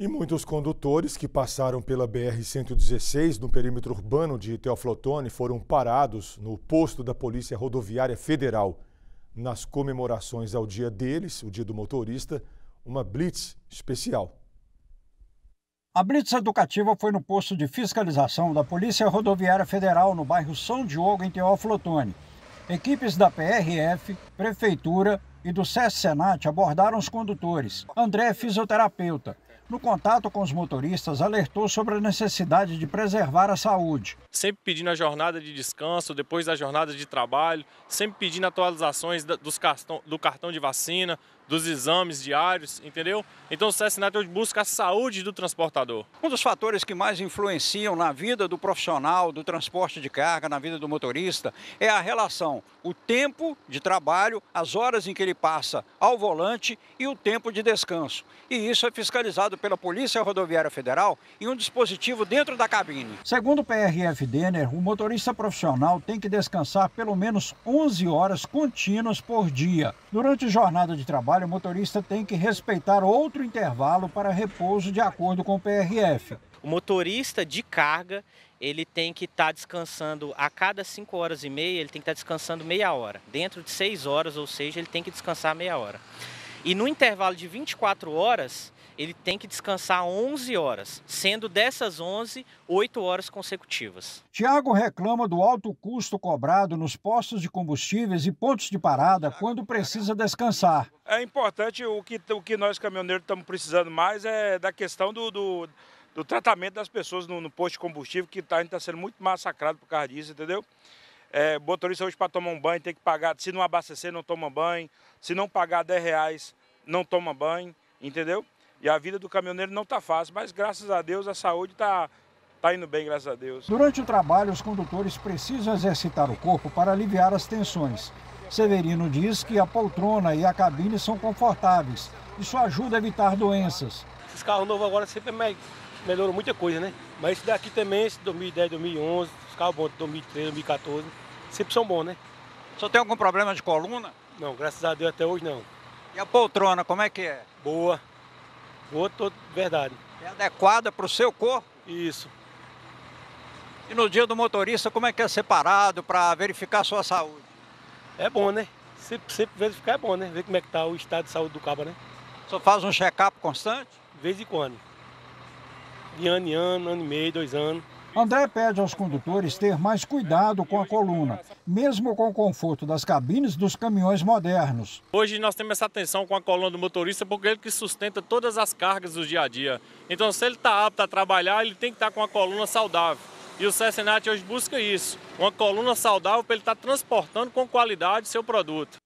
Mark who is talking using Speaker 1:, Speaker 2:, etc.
Speaker 1: E muitos condutores que passaram pela BR-116 no perímetro urbano de Teoflotone foram parados no posto da Polícia Rodoviária Federal. Nas
Speaker 2: comemorações ao dia deles, o dia do motorista, uma blitz especial. A blitz educativa foi no posto de fiscalização da Polícia Rodoviária Federal no bairro São Diogo, em Teoflotone. Equipes da PRF, Prefeitura e do SESC-SENAT abordaram os condutores. André é fisioterapeuta no contato com os motoristas, alertou sobre a necessidade de preservar a saúde.
Speaker 3: Sempre pedindo a jornada de descanso, depois da jornada de trabalho, sempre pedindo atualizações do cartão de vacina, dos exames diários, entendeu? Então o CSNET busca a saúde do transportador.
Speaker 2: Um dos fatores que mais influenciam na vida do profissional do transporte de carga, na vida do motorista, é a relação, o tempo de trabalho, as horas em que ele passa ao volante e o tempo de descanso. E isso é fiscalizado pela Polícia Rodoviária Federal em um dispositivo dentro da cabine. Segundo o PRF Denner, o motorista profissional tem que descansar pelo menos 11 horas contínuas por dia. Durante a jornada de trabalho, trabalho, o motorista tem que respeitar outro intervalo para repouso de acordo com o PRF.
Speaker 3: O motorista de carga, ele tem que estar tá descansando a cada 5 horas e meia, ele tem que estar tá descansando meia hora. Dentro de 6 horas, ou seja, ele tem que descansar meia hora. E no intervalo de 24 horas, ele tem que descansar 11 horas, sendo dessas 11, 8 horas consecutivas.
Speaker 2: Tiago reclama do alto custo cobrado nos postos de combustíveis e pontos de parada quando precisa descansar.
Speaker 4: É importante, o que, o que nós caminhoneiros estamos precisando mais é da questão do, do, do tratamento das pessoas no, no posto de combustível, que tá, a gente está sendo muito massacrado por causa disso, entendeu? É, motorista hoje para tomar um banho tem que pagar, se não abastecer, não toma banho, se não pagar 10 reais, não toma banho, entendeu? E a vida do caminhoneiro não está fácil, mas graças a Deus a saúde está tá indo bem, graças a Deus.
Speaker 2: Durante o trabalho, os condutores precisam exercitar o corpo para aliviar as tensões. Severino diz que a poltrona e a cabine são confortáveis. Isso ajuda a evitar doenças.
Speaker 1: Esses carros novos agora sempre melhoram muita coisa, né? Mas esse daqui também, esse 2010, 2011, carros bons 2013, 2014, sempre são bons, né? Só tem algum problema de coluna? Não, graças a Deus até hoje não. E a poltrona, como é que é? Boa. Boa, tudo verdade.
Speaker 2: É adequada para o seu corpo? Isso. E no dia do motorista, como é que é separado para verificar a sua saúde? É bom, né? Sempre, sempre verificar
Speaker 1: é bom, né? Ver como é que está o estado de saúde do cabo, né? Só faz um check-up constante? De vez em quando. De ano em ano, ano e meio, dois anos.
Speaker 2: André pede aos condutores ter mais cuidado com a coluna, mesmo com o conforto das cabines dos caminhões modernos.
Speaker 3: Hoje nós temos essa atenção com a coluna do motorista porque é ele que sustenta todas as cargas do dia a dia. Então se ele está apto a trabalhar, ele tem que estar tá com a coluna saudável. E o Cessenat hoje busca isso, uma coluna saudável para ele estar tá transportando com qualidade seu produto.